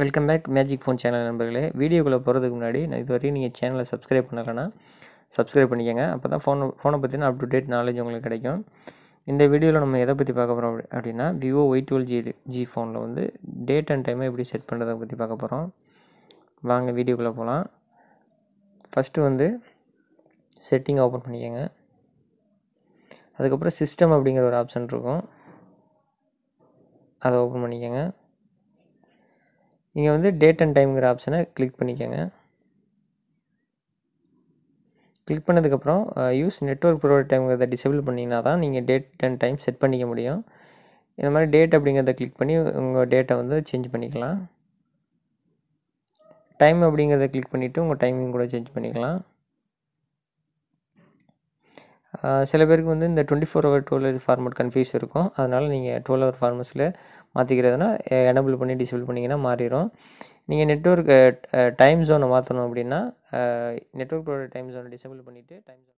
welcome back magic phone channel நண்பர்களே வீடியோக்குள்ளே போகிறதுக்கு முன்னாடி நான் இதுவரையும் நீங்கள் சேனலை சப்ஸ்கிரைப் பண்ணலைன்னா சப்ஸ்கிரைப் பண்ணிக்கோங்க அப்போ தான் ஃபோனை ஃபோனை பற்றின அப் டு டேட் நாலேஜ் உங்களுக்கு கிடைக்கும் இந்த வீடியோவில் நம்ம எதை பற்றி பார்க்க போகிறோம் அப்படின்னா Vivo Y twelve G G ஃபோனில் வந்து டேட் அண்ட் டைமை எப்படி செட் பண்ணுறதை பற்றி பார்க்க போகிறோம் வாங்க வீடியோக்குள்ளே போகலாம் ஃபஸ்ட்டு வந்து செட்டிங் ஓப்பன் பண்ணிக்கோங்க அதுக்கப்புறம் சிஸ்டம் அப்படிங்கிற ஒரு ஆப்ஷன் இருக்கும் அதை ஓப்பன் பண்ணிக்கோங்க இங்கே வந்து டேட் அண்ட் டைம்ங்கிற ஆப்ஷனை கிளிக் பண்ணிக்கோங்க கிளிக் பண்ணதுக்கப்புறம் யூஸ் நெட்ஒர்க் ப்ரொவைட் டைம்ங்கிறத டிசேபிள் பண்ணிங்கன்னா தான் நீங்கள் டேட் அண்ட் டைம் செட் பண்ணிக்க முடியும் இந்த மாதிரி டேட் அப்படிங்கிறத கிளிக் பண்ணி உங்கள் டேட்டை வந்து சேஞ்ச் பண்ணிக்கலாம் டைம் அப்படிங்கிறத கிளிக் பண்ணிவிட்டு உங்கள் டைமிங் கூட சேஞ்ச் பண்ணிக்கலாம் சில பேருக்கு வந்து இந்த twenty four hour twelve hour format confuse இருக்கும் அதனால் நீங்கள் டுவெல் ஹவர் ஃபார்மஸில் மாற்றிக்கிறதுனா எனபிள் பண்ணி டிசபிள் பண்ணிங்கன்னா மாறிடும் நீங்கள் நெட்ஒர்க் டைம் ஜோனை மாற்றணும் அப்படின்னா நெட்ஒர்க்கோட டைம் ஜோனை டிசபிள் பண்ணிவிட்டு டைம் ஜோன்